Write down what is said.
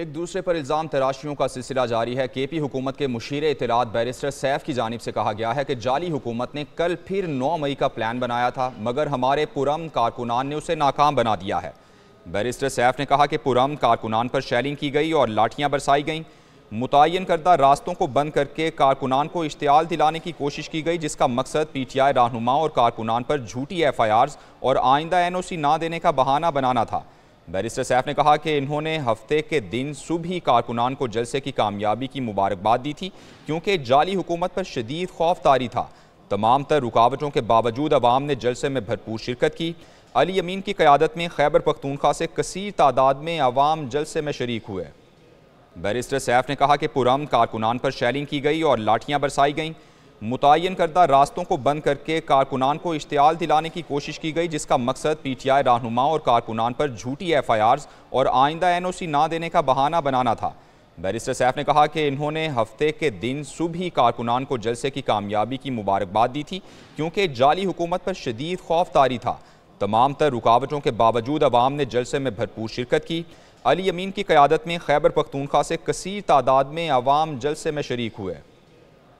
एक दूसरे पर इल्ज़ाम तराशियों का सिलसिला जारी है के पी हुकूमत के मुशीर इतलात बैरिस्टर सैफ की जानब से कहा गया है कि जाली हुकूमत ने कल फिर नौ मई का प्लान बनाया था मगर हमारे पुरम कारकुनान ने उसे नाकाम बना दिया है बैरिस्टर सैफ ने कहा कि पुरम कारकुनान पर शेलिंग की गई और लाठियाँ बरसाई गईं मुतन करदा रास्तों को बंद करके कारकुनान को इश्तियाल दिलाने की कोशिश की गई जिसका मकसद पी टी आई रहनुमा और कारकुनान पर झूठी एफ आई आर्स और आइंदा एन ओ सी ना देने का बहाना बनाना था बैरिस्टर सैफ ने कहा कि इन्होंने हफ्ते के दिन सुबह ही कारकुनान को जलसे की कामयाबी की मुबारकबाद दी थी क्योंकि जाली हुकूमत पर शदीद खौफ तारी था तमाम तर रुकावटों के बावजूद अवाम ने जलसे में भरपूर शिरकत की अली अमीन की क़्यादत में खैबर पख्तूनखा से कसर तादाद में अवाम जलसे में शरीक हुए बैरिस्टर सैफ ने कहा कि पुरम कारकुनान पर शैलिंग की गई और लाठियाँ बरसाई गईं मुतन करदा रास्तों को बंद करके कारकुनान को इश्तियाल दिलाने की कोशिश की गई जिसका मकसद पी टी आई रहनुमा और कारकुनान पर झूठी एफ आई आर्स और आइंदा एन ओ सी ना देने का बहाना बनाना था बैरिस्टर सैफ ने कहा कि इन्होंने हफ्ते के दिन सुबह ही कारकुनान को जलसे की कामयाबी की मुबारकबाद दी थी क्योंकि जाली हुकूमत पर शदीद खौफ तारी था तमाम तर रुकावटों के बावजूद अवाम ने जलसे में भरपूर शिरकत की अली अमीन की क़्यादत में खैबर पख्तूनख्वा से कसर तादाद में अवाम जलसे में शरीक हुए